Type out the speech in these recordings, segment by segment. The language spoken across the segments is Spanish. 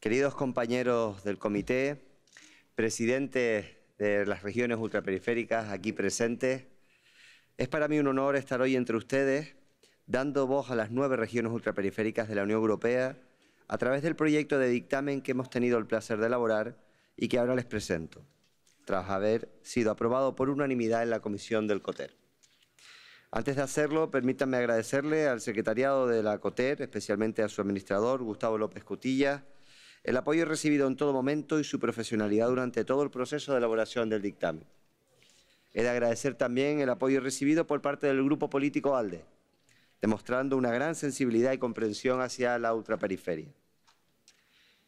queridos compañeros del comité, presidentes de las regiones ultraperiféricas aquí presentes, es para mí un honor estar hoy entre ustedes dando voz a las nueve regiones ultraperiféricas de la Unión Europea a través del proyecto de dictamen que hemos tenido el placer de elaborar y que ahora les presento, tras haber sido aprobado por unanimidad en la comisión del COTER. Antes de hacerlo, permítanme agradecerle al secretariado de la COTER, especialmente a su administrador, Gustavo López Cutilla, el apoyo recibido en todo momento y su profesionalidad durante todo el proceso de elaboración del dictamen. He de agradecer también el apoyo recibido por parte del grupo político ALDE, demostrando una gran sensibilidad y comprensión hacia la ultraperiferia.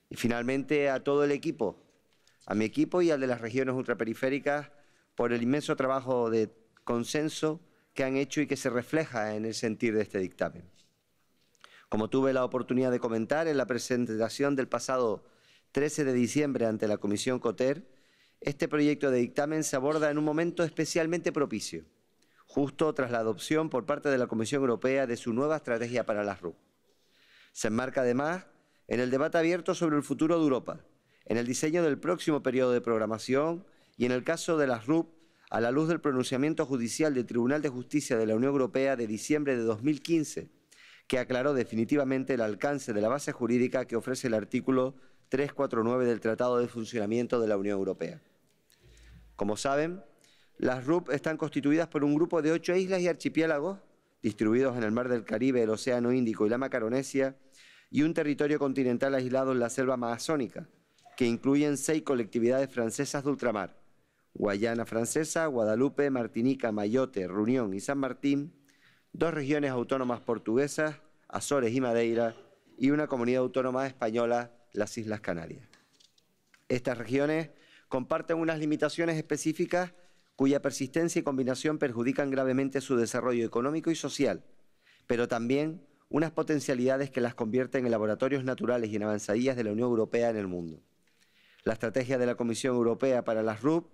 Y finalmente a todo el equipo, a mi equipo y al de las regiones ultraperiféricas, por el inmenso trabajo de consenso que han hecho y que se refleja en el sentir de este dictamen. Como tuve la oportunidad de comentar en la presentación del pasado 13 de diciembre ante la Comisión COTER, este proyecto de dictamen se aborda en un momento especialmente propicio, justo tras la adopción por parte de la Comisión Europea de su nueva estrategia para las RUP. Se enmarca además en el debate abierto sobre el futuro de Europa, en el diseño del próximo periodo de programación y en el caso de las RUP, a la luz del pronunciamiento judicial del Tribunal de Justicia de la Unión Europea de diciembre de 2015, que aclaró definitivamente el alcance de la base jurídica que ofrece el artículo 349 del Tratado de Funcionamiento de la Unión Europea. Como saben, las RUP están constituidas por un grupo de ocho islas y archipiélagos distribuidos en el Mar del Caribe, el Océano Índico y la Macaronesia, y un territorio continental aislado en la selva amazónica, que incluyen seis colectividades francesas de ultramar, Guayana Francesa, Guadalupe, Martinica, Mayotte, Reunión y San Martín, dos regiones autónomas portuguesas, Azores y Madeira, y una comunidad autónoma española, las Islas Canarias. Estas regiones comparten unas limitaciones específicas cuya persistencia y combinación perjudican gravemente su desarrollo económico y social, pero también unas potencialidades que las convierten en laboratorios naturales y en avanzadillas de la Unión Europea en el mundo. La estrategia de la Comisión Europea para las RUP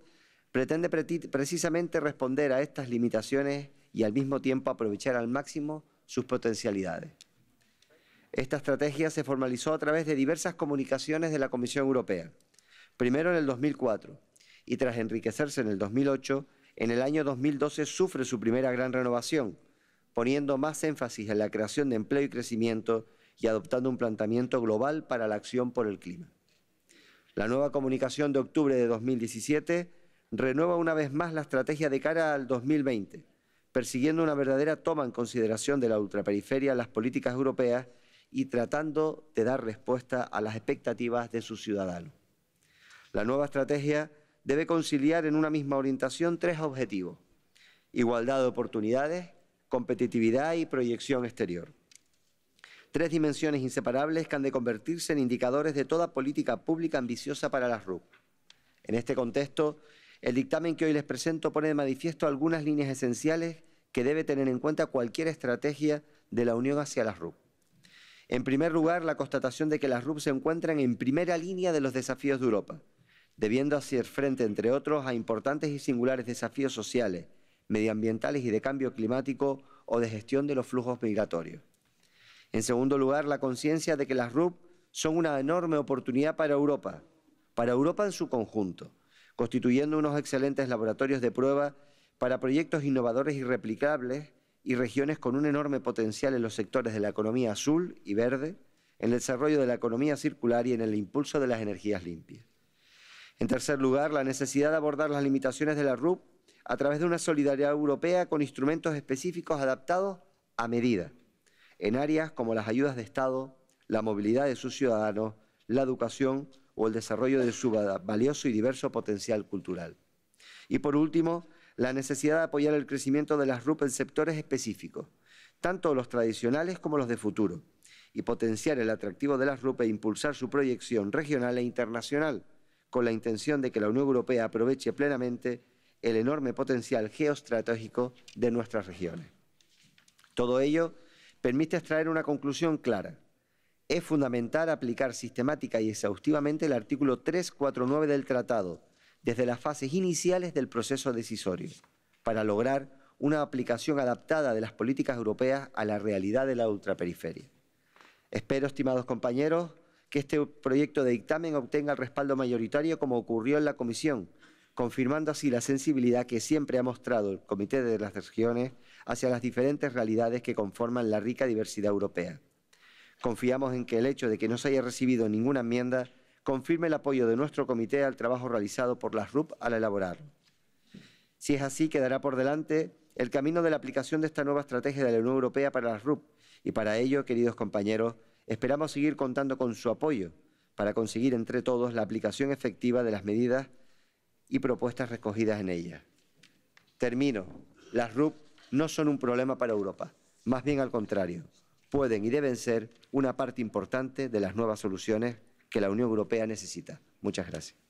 pretende precisamente responder a estas limitaciones y al mismo tiempo aprovechar al máximo sus potencialidades. Esta estrategia se formalizó a través de diversas comunicaciones de la Comisión Europea, primero en el 2004 y tras enriquecerse en el 2008, en el año 2012 sufre su primera gran renovación, poniendo más énfasis en la creación de empleo y crecimiento y adoptando un planteamiento global para la acción por el clima. La nueva comunicación de octubre de 2017 renueva una vez más la estrategia de cara al 2020 persiguiendo una verdadera toma en consideración de la ultraperiferia en las políticas europeas y tratando de dar respuesta a las expectativas de sus ciudadanos. La nueva estrategia debe conciliar en una misma orientación tres objetivos. Igualdad de oportunidades, competitividad y proyección exterior. Tres dimensiones inseparables que han de convertirse en indicadores de toda política pública ambiciosa para las RUP. En este contexto, el dictamen que hoy les presento pone de manifiesto algunas líneas esenciales que debe tener en cuenta cualquier estrategia de la Unión hacia las RUP. En primer lugar, la constatación de que las RUP se encuentran en primera línea de los desafíos de Europa, debiendo hacer frente, entre otros, a importantes y singulares desafíos sociales, medioambientales y de cambio climático o de gestión de los flujos migratorios. En segundo lugar, la conciencia de que las RUP son una enorme oportunidad para Europa, para Europa en su conjunto constituyendo unos excelentes laboratorios de prueba para proyectos innovadores y replicables y regiones con un enorme potencial en los sectores de la economía azul y verde, en el desarrollo de la economía circular y en el impulso de las energías limpias. En tercer lugar, la necesidad de abordar las limitaciones de la RUP a través de una solidaridad europea con instrumentos específicos adaptados a medida, en áreas como las ayudas de Estado, la movilidad de sus ciudadanos, la educación o el desarrollo de su valioso y diverso potencial cultural. Y por último, la necesidad de apoyar el crecimiento de las RUP en sectores específicos, tanto los tradicionales como los de futuro, y potenciar el atractivo de las RUP e impulsar su proyección regional e internacional, con la intención de que la Unión Europea aproveche plenamente el enorme potencial geoestratégico de nuestras regiones. Todo ello permite extraer una conclusión clara es fundamental aplicar sistemática y exhaustivamente el artículo 349 del Tratado, desde las fases iniciales del proceso decisorio, para lograr una aplicación adaptada de las políticas europeas a la realidad de la ultraperiferia. Espero, estimados compañeros, que este proyecto de dictamen obtenga el respaldo mayoritario como ocurrió en la Comisión, confirmando así la sensibilidad que siempre ha mostrado el Comité de las Regiones hacia las diferentes realidades que conforman la rica diversidad europea Confiamos en que el hecho de que no se haya recibido ninguna enmienda confirme el apoyo de nuestro comité al trabajo realizado por las RUP al elaborar. Si es así, quedará por delante el camino de la aplicación de esta nueva estrategia de la Unión Europea para las RUP y para ello, queridos compañeros, esperamos seguir contando con su apoyo para conseguir entre todos la aplicación efectiva de las medidas y propuestas recogidas en ella. Termino. Las RUP no son un problema para Europa, más bien al contrario pueden y deben ser una parte importante de las nuevas soluciones que la Unión Europea necesita. Muchas gracias.